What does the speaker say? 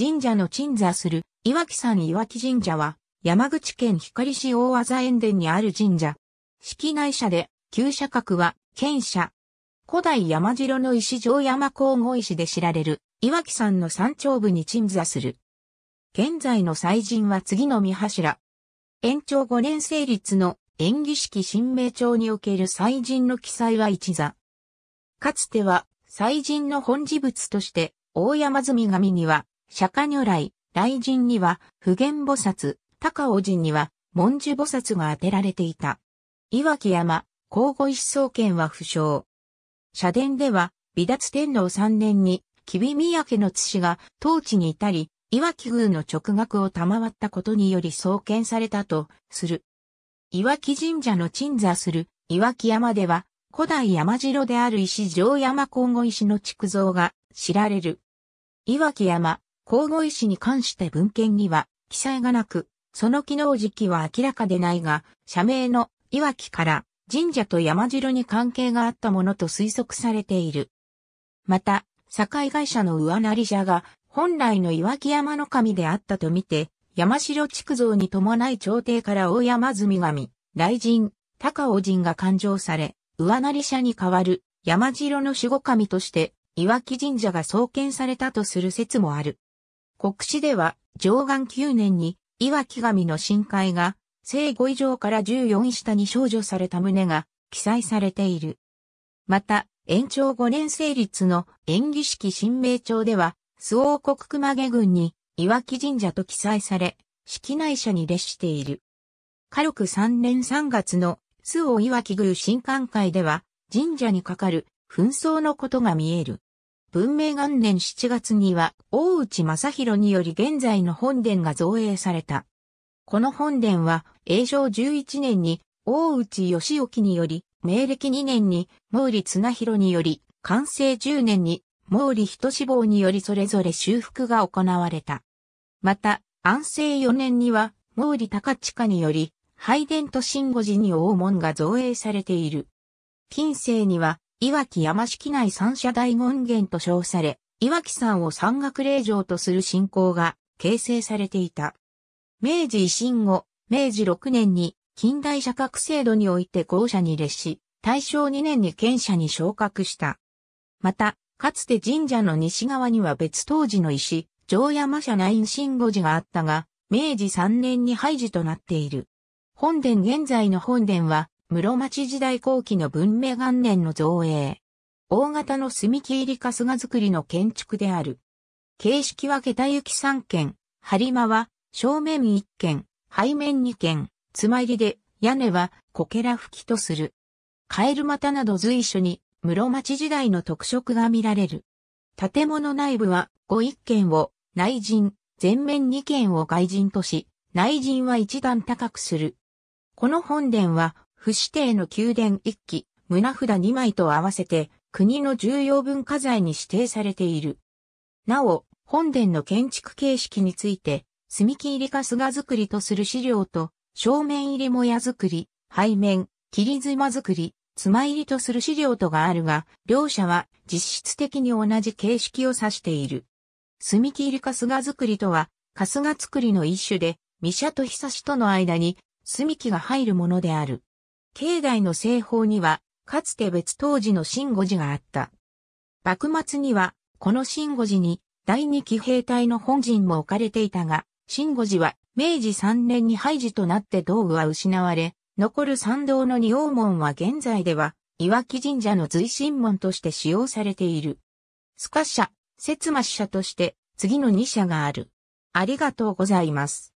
神社の鎮座する岩木山岩木神社は山口県光市大和園殿にある神社。式内社で旧社格は県社。古代山城の石城山皇后石で知られる岩木山の山頂部に鎮座する。現在の祭神は次の三柱。延長5年成立の演技式新名帳における祭神の記載は一座。かつては祭神の本事物として大山積神には釈迦如来、雷神には普賢菩薩、高尾神には文殊菩薩が当てられていた。岩木山、皇后一層圏は不詳。社殿では、微脱天皇三年に、吉備三宅の津氏が当地にいたり、岩木宮の直学を賜ったことにより創建されたとする。岩木神社の鎮座する岩木山では、古代山城である石城山皇后石の築造が知られる。岩木山、皇后志に関して文献には記載がなく、その機能時期は明らかでないが、社名のいわきから神社と山城に関係があったものと推測されている。また、境会社の上成社が本来の岩木山の神であったとみて、山城築造に伴い朝廷から大山積神、雷神、高尾神が勘定され、上成社に代わる山城の守護神として、岩木神社が創建されたとする説もある。国史では、上岸9年に、岩木神の深海が、生後以上から14位下に少女された旨が記載されている。また、延長5年成立の演技式新名帳では、諏王国熊毛郡に岩木神社と記載され、式内社に列している。火力3年3月の諏王岩木宮新館会では、神社にかかる紛争のことが見える。文明元年7月には、大内正弘により現在の本殿が造営された。この本殿は、永正11年に、大内義興により、明暦2年に、毛利綱弘により、完成10年に、毛利人志望によりそれぞれ修復が行われた。また、安政4年には、毛利高近により、拝殿と新五寺に大門が造営されている。近世には、いわき山式内三社大権現と称され、いわき山を山岳霊場とする信仰が形成されていた。明治維新後、明治6年に近代社格制度において校舎に列し、大正2年に県舎に昇格した。また、かつて神社の西側には別当時の石、城山社内新五寺があったが、明治3年に廃寺となっている。本殿現在の本殿は、室町時代後期の文明元年の造営。大型の炭切り春日造りの建築である。形式は下駄行き3軒、張間は正面1軒、背面2軒、つま入りで屋根はこけら吹きとする。カエル股など随所に室町時代の特色が見られる。建物内部は5一軒を内陣、前面2軒を外陣とし、内陣は一段高くする。この本殿は不指定の宮殿1基、胸札2枚と合わせて、国の重要文化財に指定されている。なお、本殿の建築形式について、墨木入りか菅作りとする資料と、正面入りもや作り、背面、切り妻作り、妻入りとする資料とがあるが、両者は実質的に同じ形式を指している。墨木入りか菅作りとは、春日作りの一種で、三社と久しとの間に、墨木が入るものである。境内の西方には、かつて別当時の新五寺があった。幕末には、この新五寺に、第二騎兵隊の本陣も置かれていたが、新五寺は、明治3年に廃寺となって道具は失われ、残る参道の仁王門は現在では、岩木神社の随神門として使用されている。スカ社、節魔社として、次の2社がある。ありがとうございます。